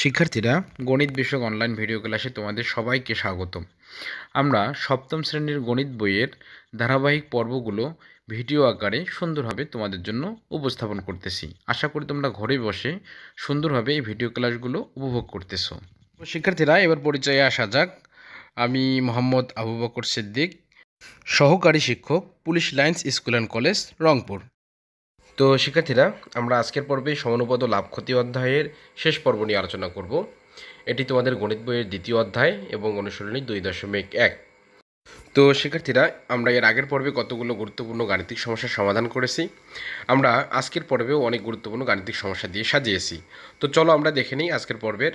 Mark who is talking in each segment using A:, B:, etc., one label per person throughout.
A: শিক্ষার্থীরা গণিত বিষয়ক অনলাইন ভিডিও ক্লাসে তোমাদের সবাইকে স্বাগতম আমরা সপ্তম শ্রেণীর গণিত বইয়ের ধারাবাহিক পর্বগুলো ভিডিও আকারে সুন্দরভাবে তোমাদের জন্য উপস্থাপন করতেছি আশা করি তোমরা ঘরে বসে সুন্দরভাবে এই ভিডিও ক্লাসগুলো উপভোগ করতেছ শিক্ষার্থীরা এবার পরিচয়ে আসা যাক আমি মোহাম্মদ আবু বকর সিদ্দিক সহকারী শিক্ষক police lines school and college Rangpur তো শিক্ষার্থীরা আমরা আজকের পর্বে সমানুপাত লাভ ক্ষতি অধ্যায়ের শেষ পর্ব নিয়ে আলোচনা করব এটি তোমাদের গণিত বইয়ের দ্বিতীয় অধ্যায় এবং অনুশীলনী দুই দশমিক এক তো শিক্ষার্থীরা আমরা এর আগের পর্বে কতগুলো গুরুত্বপূর্ণ গাণিতিক সমস্যার সমাধান করেছি আমরা আজকের পর্বেও অনেক গুরুত্বপূর্ণ গাণিতিক সমস্যা দিয়ে সাজিয়েছি তো চলো আমরা দেখে নিই আজকের পর্বের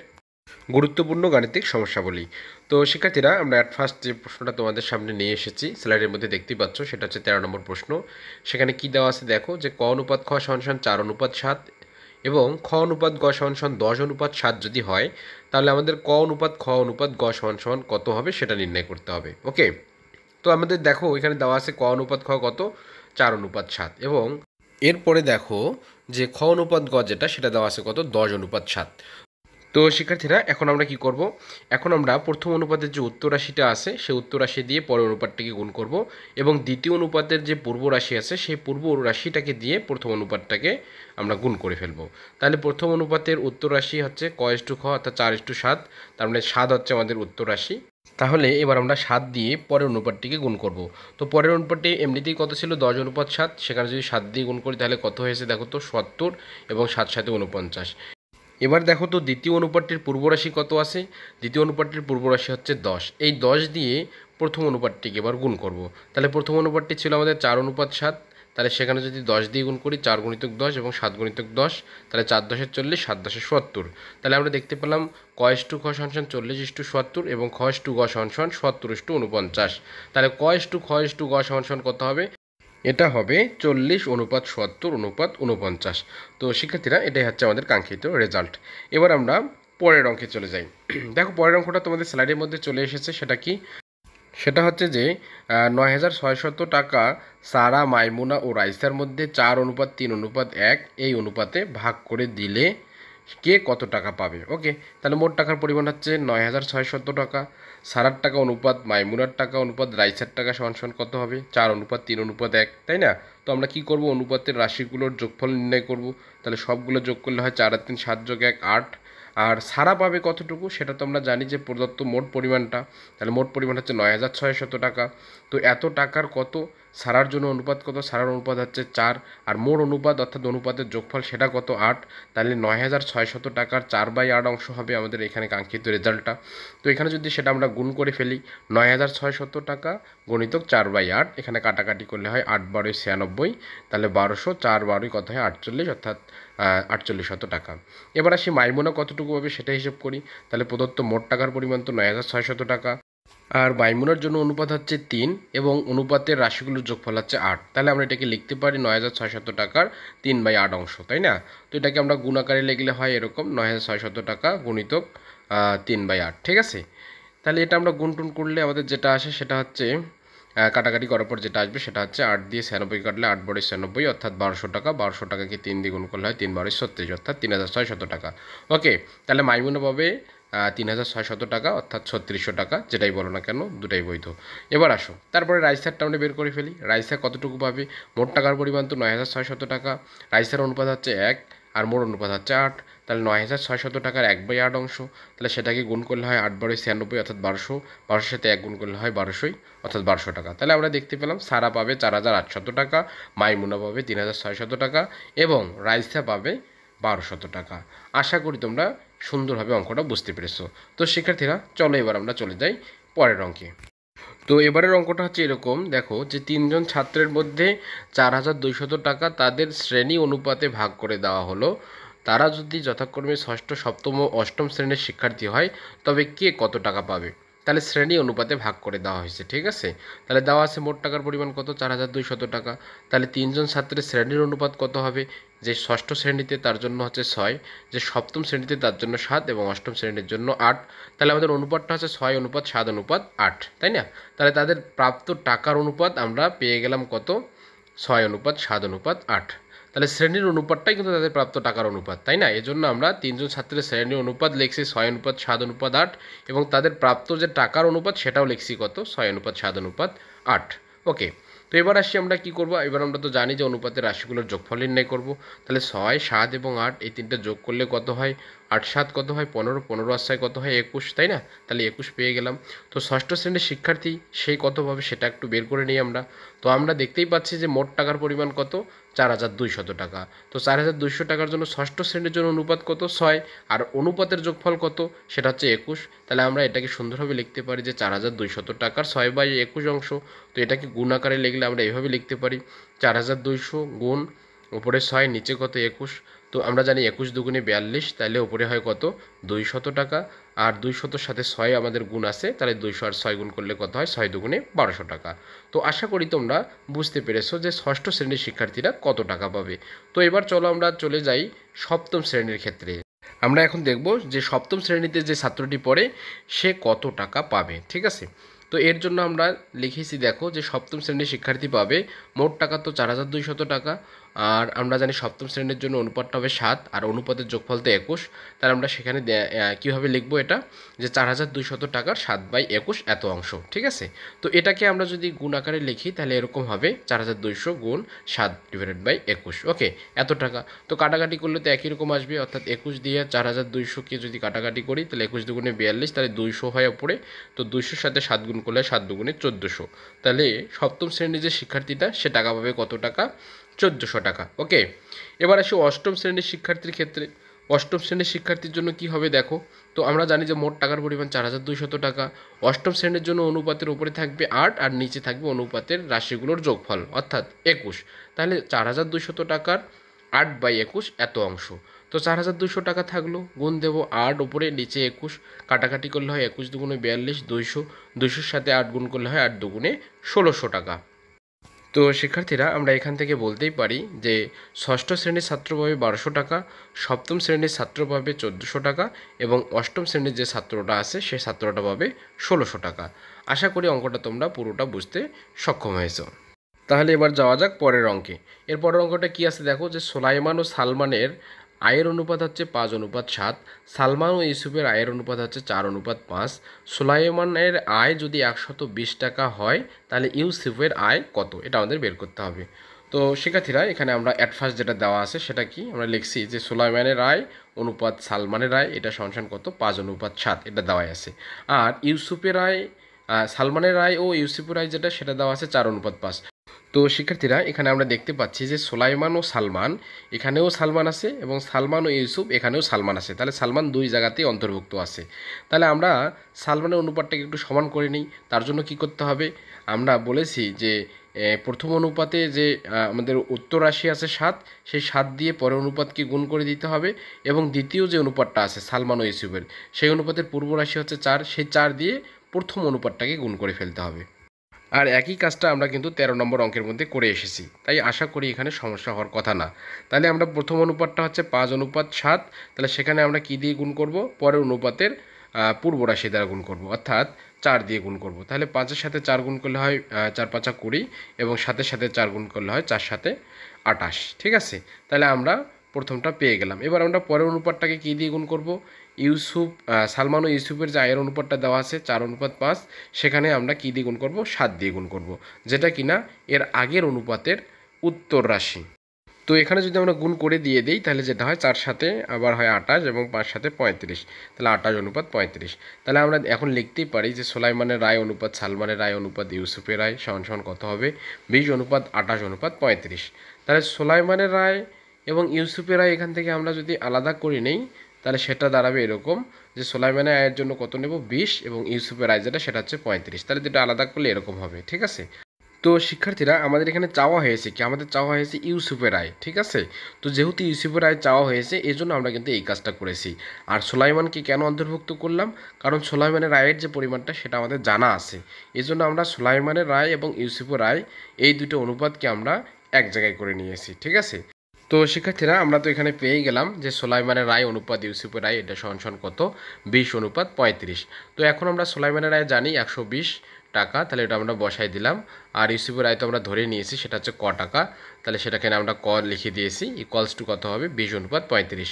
A: গুরুত্বপূর্ণ গাণিতিক সমস্যাবলী তো শিক্ষার্থীরা আমরা অ্যাট ফার্স্ট যে প্রশ্নটা তোমাদের সামনে নিয়ে এসেছি স্লাইডের মধ্যে দেখতেই পাচ্ছ সেটা হচ্ছে তেরো নম্বর প্রশ্ন সেখানে কি দেওয়া আছে দেখো যে ক অনুপাত খ সনসান চার অনুপাত সাত এবং খ অনুপাত গ সনসান দশ অনুপাত সাত যদি হয় তাহলে আমাদের ক অনুপাত খ অনুপাত গ সনসান কত হবে সেটা নির্ণয় করতে হবে ওকে তো আমাদের দেখো এখানে দেওয়া আছে ক অনুপাত খ কত চার অনুপাত সাত এবং এরপরে দেখো যে খ অনুপাত গ যেটা সেটা দেওয়া আছে কত দশ অনুপাত সাত তো শিক্ষার্থীরা এখন আমরা কি করব এখন আমরা প্রথম অনুপাতের যে উত্তর রাশিটা আছে সেই উত্তর রাশি দিয়ে পরের অনুপাতটিকে গুণ করব এবং দ্বিতীয় অনুপাতের যে পূর্ব রাশি আছে সেই পূর্ব রাশিটাকে দিয়ে প্রথম অনুপাতটাকে আমরা গুণ করে ফেলব তাহলে প্রথম অনুপাতের উত্তর রাশি হচ্ছে ক টু খ অর্থাৎ চার টু সাত তার মানে সাত হচ্ছে আমাদের উত্তর রাশি তাহলে এবার আমরা সাত দিয়ে পরের অনুপাতটিকে গুণ করব তো পরের অনুপাতটি এমনিতেই কত ছিল দশ অনুপাত সাত সেখানে যদি সাত দিয়ে গুণ করি তাহলে কত হয়েছে দেখো তো সত্তর এবং সাত সাথে উনপঞ্চাশ এবার দেখো তো দ্বিতীয় অনুপাতটির পূর্বরাশি কত আছে দ্বিতীয় অনুপাতটির পূর্বরাশি হচ্ছে দশ এই দশ দিয়ে প্রথম অনুপাতটিকে এবার গুণ করব তাহলে প্রথম অনুপাতটি ছিল আমাদের চার অনুপাত সাত তাহলে সেখানে যদি দশ দিয়ে গুণ করি চার গণিতক দশ এবং সাত গণিতক দশ তাহলে চার দশের চল্লিশ সাত দশের সত্তর তাহলে আমরা দেখতে পেলাম ক এস টু খ সংসান চল্লিশ ইস্টু টু সত্তর এবং খ এস টু গ সংসান সত্তর ইস্টু টু উনপঞ্চাশ তাহলে ক এস টু খ এস টু গ সংসান কত হবে এটা হবে চল্লিশ অনুপাত সত্তর অনুপাত উনপঞ্চাশ তো শিক্ষার্থীরা এটাই হচ্ছে আমাদের কাঙ্ক্ষিত রেজাল্ট এবার আমরা পরের অঙ্কে চলে যাই দেখো পরের অঙ্কটা তোমাদের স্যালারির মধ্যে চলে এসেছে সেটা কি সেটা হচ্ছে যে নয় হাজার টাকা সারা মাইমুনা ও রাইসার মধ্যে চার অনুপাত তিন অনুপাত এক এই অনুপাতে ভাগ করে দিলে কে কত টাকা পাবে ওকে তাহলে মোট টাকার পরিমাণ হচ্ছে নয় হাজার টাকা সারার টাকা অনুপাত মাইমুনার টাকা অনুপাত রাইসার টাকা সমান সমান কত হবে চার অনুপাত তিন অনুপাত এক তাই না তো আমরা কি করব অনুপাতের রাশিগুলোর যোগফল নির্ণয় করব তাহলে সবগুলো যোগ করলে হয় চার তিন সাত যোগ এক আট আর সারা পাবে কতটুকু সেটা তো আমরা জানি যে প্রদত্ত মোট পরিমাণটা তাহলে মোট পরিমাণ হচ্ছে নয় হাজার ছয়শত টাকা তো এত টাকার কত সারার জন্য অনুপাত কত সারার অনুপাত হচ্ছে চার আর মোট অনুপাত অর্থাৎ অনুপাতের যোগফল সেটা কত আট তাহলে নয় হাজার ছয়শত টাকার চার বাই আট অংশ হবে আমাদের এখানে কাঙ্ক্ষিত রেজাল্টটা তো এখানে যদি সেটা আমরা গুণ করে ফেলি নয় হাজার ছয়শত টাকা গণিতক চার বাই আট এখানে কাটাকাটি করলে হয় আট বারোই ছিয়ানব্বই তাহলে বারোশো চার বারোই কত হয় আটচল্লিশ অর্থাৎ আটচল্লিশ শত টাকা এবার আসি মাইমোনা কতটুকু হবে সেটা হিসেব করি তাহলে প্রদত্ত মোট টাকার পরিমাণ তো নয় হাজার ছয়শত টাকা আর বাইমুনার জন্য অনুপাত হচ্ছে তিন এবং অনুপাতের রাশিগুলোর যোগফল হচ্ছে আট তাহলে আমরা এটাকে লিখতে পারি নয় হাজার শত টাকার তিন বাই আট অংশ তাই না তো এটাকে আমরা গুণাকারে লেগলে লিখলে হয় এরকম নয় হাজার শত টাকা গুণিত তিন বাই আট ঠিক আছে তাহলে এটা আমরা গুন টুন করলে আমাদের যেটা আসে সেটা হচ্ছে কাটাকাটি করার পর যেটা আসবে সেটা হচ্ছে আট দিয়ে ছিয়ানব্বই কাটলে আট বারো ছিয়ানব্বই অর্থাৎ বারোশো টাকা বারোশো টাকাকে তিন দিয়ে গুণ করলে হয় তিন বারো ছত্রিশ অর্থাৎ তিন হাজার ছয়শত টাকা ওকে তাহলে মাইমুনা পাবে তিন হাজার শত টাকা অর্থাৎ ছত্রিশশো টাকা যেটাই বলো না কেন দুটাই বৈধ এবার আসো তারপরে রাইসার টাউনে বের করে ফেলি রাইসা কতটুকু পাবে মোট টাকার পরিমাণ তো নয় হাজার ছয়শত টাকা রাইসার অনুপাত হচ্ছে এক আর মোট অনুপাত হচ্ছে আট তাহলে নয় হাজার ছয়শত টাকার এক বাই আট অংশ তাহলে সেটাকে গুণ করলে হয় আট বারোই ছিয়ানব্বই অর্থাৎ বারোশো বারোশোর সাথে এক গুণ করলে হয় বারোশোই অর্থাৎ বারোশো টাকা তাহলে আমরা দেখতে পেলাম সারা পাবে চার হাজার আটশত টাকা মাইমুনা পাবে তিন হাজার ছয়শত টাকা এবং রাইসা পাবে বারোশত টাকা আশা করি তোমরা সুন্দরভাবে অঙ্কটা বুঝতে পেরেছো তো শিক্ষার্থীরা চলো এবার আমরা চলে যাই পরের অঙ্কে তো এবারের অঙ্কটা হচ্ছে এরকম দেখো যে তিনজন ছাত্রের মধ্যে চার হাজার দুইশত টাকা তাদের শ্রেণী অনুপাতে ভাগ করে দেওয়া হলো তারা যদি যথাক্রমে ষষ্ঠ সপ্তম ও অষ্টম শ্রেণীর শিক্ষার্থী হয় তবে কে কত টাকা পাবে তাহলে শ্রেণী অনুপাতে ভাগ করে দেওয়া হয়েছে ঠিক আছে তাহলে দেওয়া আছে মোট টাকার পরিমাণ কত চার হাজার দুইশত টাকা তাহলে তিনজন ছাত্রের শ্রেণীর অনুপাত কত হবে যে ষষ্ঠ শ্রেণীতে তার জন্য হচ্ছে ছয় যে সপ্তম শ্রেণীতে তার জন্য সাত এবং অষ্টম শ্রেণীর জন্য আট তাহলে আমাদের অনুপাতটা হচ্ছে ছয় অনুপাত সাত অনুপাত আট তাই না তাহলে তাদের প্রাপ্ত টাকার অনুপাত আমরা পেয়ে গেলাম কত ছয় অনুপাত সাত অনুপাত আট তাহলে শ্রেণীর অনুপাতটাই কিন্তু তাদের প্রাপ্ত টাকার অনুপাত তাই না এজন্য আমরা তিনজন ছাত্রের শ্রেণীর অনুপাত লিখছি ছয় অনুপাত সাত অনুপাত আট এবং তাদের প্রাপ্ত যে টাকার অনুপাত সেটাও লিখছি কত ছয় অনুপাত সাত অনুপাত আট ওকে তো এবার আসি আমরা কি করব এবার আমরা তো জানি যে অনুপাতের রাশিগুলোর যোগফল নির্ণয় করব তাহলে ছয় সাত এবং আট এই তিনটা যোগ করলে কত হয় আট সাত কত হয় পনেরো পনেরো আশায় ছয় কত হয় একুশ তাই না তাহলে একুশ পেয়ে গেলাম তো ষষ্ঠ শ্রেণীর শিক্ষার্থী সেই কত পাবে সেটা একটু বের করে নিই আমরা তো আমরা দেখতেই পাচ্ছি যে মোট টাকার পরিমাণ কত চার হাজার দুইশত টাকা তো চার হাজার দুইশো টাকার জন্য ষষ্ঠ শ্রেণীর জন্য অনুপাত কত ছয় আর অনুপাতের যোগফল কত সেটা হচ্ছে একুশ তাহলে আমরা এটাকে সুন্দরভাবে লিখতে পারি যে চার হাজার দুইশত টাকার ছয় বাই একুশ অংশ তো এটাকে গুণ আকারে লিখলে আমরা এইভাবে লিখতে পারি চার হাজার দুইশো গুণ উপরে ছয় নিচে কত একুশ তো আমরা জানি একুশ দুগুণে বিয়াল্লিশ তাহলে ওপরে হয় কত দুই শত টাকা আর দুই শতর সাথে ছয় আমাদের গুণ আছে তাহলে দুইশো আর ছয় গুণ করলে কত হয় ছয় দুগুণে বারোশো টাকা তো আশা করি তোমরা বুঝতে পেরেছো যে ষষ্ঠ শ্রেণীর শিক্ষার্থীরা কত টাকা পাবে তো এবার চলো আমরা চলে যাই সপ্তম শ্রেণীর ক্ষেত্রে আমরা এখন দেখব যে সপ্তম শ্রেণীতে যে ছাত্রটি পড়ে সে কত টাকা পাবে ঠিক আছে তো এর জন্য আমরা লিখেছি দেখো যে সপ্তম শ্রেণীর শিক্ষার্থী পাবে মোট টাকা তো চার হাজার দুইশত টাকা আর আমরা জানি সপ্তম শ্রেণীর জন্য অনুপাতটা হবে সাত আর অনুপাতের যোগফল তো একুশ তাহলে আমরা সেখানে কীভাবে লিখব এটা যে চার হাজার দুইশত টাকার সাত বাই একুশ এত অংশ ঠিক আছে তো এটাকে আমরা যদি গুণ আকারে লিখি তাহলে এরকম হবে চার হাজার দুইশো গুণ সাত ডিভাইডেড বাই একুশ ওকে এত টাকা তো কাটাকাটি করলে তো একই রকম আসবে অর্থাৎ একুশ দিয়ে চার হাজার দুইশোকে যদি কাটাকাটি করি তাহলে একুশ দুগুণে বিয়াল্লিশ তাহলে দুইশো হয় ওপরে তো দুইশোর সাথে সাত গুণ করলে সাত দুগুণে চোদ্দোশো তাহলে সপ্তম শ্রেণীর যে শিক্ষার্থীটা সে টাকা পাবে কত টাকা চোদ্দোশো টাকা ওকে এবার আসি অষ্টম শ্রেণীর শিক্ষার্থীর ক্ষেত্রে অষ্টম শ্রেণীর শিক্ষার্থীর জন্য কি হবে দেখো তো আমরা জানি যে মোট টাকার পরিমাণ চার হাজার দুইশত টাকা অষ্টম শ্রেণীর জন্য অনুপাতের উপরে থাকবে আট আর নিচে থাকবে অনুপাতের রাশিগুলোর যোগফল অর্থাৎ একুশ তাহলে চার হাজার দুইশত টাকার আট বাই একুশ এত অংশ তো চার হাজার দুশো টাকা থাকলো গুণ দেবো আট ওপরে নিচে একুশ কাটাকাটি করলে হয় একুশ দুগুণে বিয়াল্লিশ দুইশো দুইশোর সাথে আট গুণ করলে হয় আট দুগুণে ষোলোশো টাকা তো শিক্ষার্থীরা আমরা এখান থেকে বলতেই পারি যে ষষ্ঠ শ্রেণীর ছাত্র পাবে বারোশো টাকা সপ্তম শ্রেণীর ছাত্র পাবে চোদ্দোশো টাকা এবং অষ্টম শ্রেণীর যে ছাত্রটা আছে সে ছাত্রটা পাবে ষোলোশো টাকা আশা করি অঙ্কটা তোমরা পুরোটা বুঝতে সক্ষম হয়েছো তাহলে এবার যাওয়া যাক পরের অঙ্কে এর পরের অঙ্কটা কি আছে দেখো যে সোলাইমান ও সালমানের আয়ের অনুপাত হচ্ছে পাঁচ অনুপাত সাত সালমান ও ইউসুফের আয়ের অনুপাত হচ্ছে চার অনুপাত পাঁচ সুলাইমানের আয় যদি একশত বিশ টাকা হয় তাহলে ইউসুফের আয় কত এটা আমাদের বের করতে হবে তো শিক্ষার্থীরা এখানে আমরা অ্যাডভান্স যেটা দেওয়া আছে সেটা কি আমরা লিখছি যে সুলাইমানের আয় অনুপাত সালমানের আয় এটা সংসান কত পাঁচ অনুপাত সাত এটা দেওয়াই আছে আর ইউসুফের আয় সালমানের রায় ও ইউসুফের রায় যেটা সেটা দেওয়া আছে চার অনুপাত পাঁচ তো শিক্ষার্থীরা এখানে আমরা দেখতে পাচ্ছি যে সোলাইমান ও সালমান এখানেও সালমান আছে এবং সালমান ও ইউসুফ এখানেও সালমান আছে তাহলে সালমান দুই জায়গাতেই অন্তর্ভুক্ত আছে তাহলে আমরা সালমানের অনুপাতটাকে একটু সমান করে নিই তার জন্য কি করতে হবে আমরা বলেছি যে প্রথম অনুপাতে যে আমাদের উত্তর রাশি আছে সাত সেই সাত দিয়ে পরের অনুপাতকে গুণ করে দিতে হবে এবং দ্বিতীয় যে অনুপাতটা আছে সালমান ও ইউসুফের সেই অনুপাতের পূর্ব রাশি হচ্ছে চার সেই চার দিয়ে প্রথম অনুপাতটাকে গুণ করে ফেলতে হবে আর একই কাজটা আমরা কিন্তু ১৩ নম্বর অঙ্কের মধ্যে করে এসেছি তাই আশা করি এখানে সমস্যা হওয়ার কথা না তাহলে আমরা প্রথম অনুপাতটা হচ্ছে পাঁচ অনুপাত সাত তাহলে সেখানে আমরা কি দিয়ে গুণ করব পরের অনুপাতের পূর্ব রাশি দ্বারা গুণ করব অর্থাৎ চার দিয়ে গুণ করব তাহলে পাঁচের সাথে চার গুণ করলে হয় চার পাঁচা কুড়ি এবং সাতের সাথে চার গুণ করলে হয় চার সাথে আটাশ ঠিক আছে তাহলে আমরা প্রথমটা পেয়ে গেলাম এবার আমরা পরের অনুপাতটাকে কী দিয়ে গুণ করব ইউসুফ সালমান ও ইউসুফের যে আয়ের অনুপাতটা দেওয়া আছে চার অনুপাত পাঁচ সেখানে আমরা কী দিয়ে গুণ করবো সাত দিয়ে গুণ করব যেটা কিনা এর আগের অনুপাতের উত্তর রাশি তো এখানে যদি আমরা গুণ করে দিয়ে দিই তাহলে যেটা হয় চার সাথে আবার হয় আটাশ এবং পাঁচ সাথে পঁয়ত্রিশ তাহলে আটাশ অনুপাত পঁয়ত্রিশ তাহলে আমরা এখন লিখতেই পারি যে সোলাইমানের রায় অনুপাত সালমানের রায় অনুপাত ইউসুফের রায় সমান সমান কত হবে বিশ অনুপাত আটাশ অনুপাত পঁয়ত্রিশ তাহলে সোলাইমানের রায় এবং ইউসুফের আয় এখান থেকে আমরা যদি আলাদা করে নেই তাহলে সেটা দাঁড়াবে এরকম যে সোলাইমানের আয়ের জন্য কত নেব বিশ এবং ইউসুফের আয় যেটা সেটা হচ্ছে পঁয়ত্রিশ তাহলে যেটা আলাদা করলে এরকম হবে ঠিক আছে তো শিক্ষার্থীরা আমাদের এখানে চাওয়া হয়েছে কি আমাদের চাওয়া হয়েছে ইউসুফের আয় ঠিক আছে তো যেহেতু ইউসুফের আয় চাওয়া হয়েছে এই জন্য আমরা কিন্তু এই কাজটা করেছি আর সোলাইমানকে কেন অন্তর্ভুক্ত করলাম কারণ সোলাইমানের আয়ের যে পরিমাণটা সেটা আমাদের জানা আছে এই জন্য আমরা সোলাইমানের রায় এবং ইউসুফের রায় এই দুটো অনুপাতকে আমরা এক জায়গায় করে নিয়েছি ঠিক আছে তো শিক্ষার্থীরা আমরা তো এখানে পেয়ে গেলাম যে সোলাইমানের রায় অনুপাত ইউসুফের রায় এটা সহনসন কত বিশ অনুপাত পঁয়ত্রিশ তো এখন আমরা সোলাইমানের রায় জানি একশো বিশ টাকা তাহলে এটা আমরা বসাই দিলাম আর ইউসিপের আয় তো আমরা ধরে নিয়েছি সেটা হচ্ছে ক টাকা তাহলে সেটাকে আমরা ক লিখে দিয়েছি ইকলস টু কত হবে বিশ অনুপাত পঁয়ত্রিশ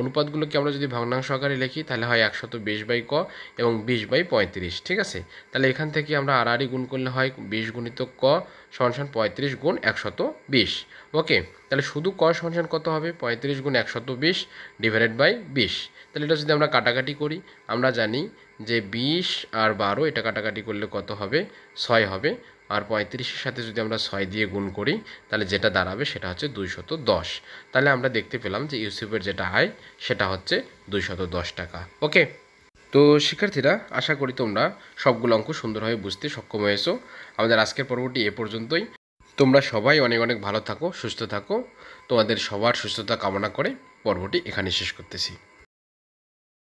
A: অনুপাতগুলোকে আমরা যদি ভগ্নাংশ আকারে লিখি তাহলে হয় একশত বিশ বাই ক এবং বিশ বাই পঁয়ত্রিশ ঠিক আছে তাহলে এখান থেকে আমরা আড়াআড়ি গুণ করলে হয় বিশ গুণিত ক সমান পঁয়ত্রিশ গুণ একশত বিশ ওকে তাহলে শুধু ক সমান কত হবে পঁয়ত্রিশ গুণ একশত বিশ ডিভাইডেড বাই বিশ তাহলে এটা যদি আমরা কাটাকাটি করি আমরা জানি যে বিশ আর বারো এটা কাটাকাটি করলে কত হবে ছয় হবে আর পঁয়ত্রিশের সাথে যদি আমরা ছয় দিয়ে গুণ করি তাহলে যেটা দাঁড়াবে সেটা হচ্ছে দুইশত দশ তাহলে আমরা দেখতে পেলাম যে ইউসুফের যেটা আয় সেটা হচ্ছে দুইশত দশ টাকা ওকে তো শিক্ষার্থীরা আশা করি তোমরা সবগুলো অঙ্ক সুন্দরভাবে বুঝতে সক্ষম হয়েছো আমাদের আজকের পর্বটি এ পর্যন্তই তোমরা সবাই অনেক অনেক ভালো থাকো সুস্থ থাকো তোমাদের সবার সুস্থতা কামনা করে পর্বটি এখানে শেষ করতেছি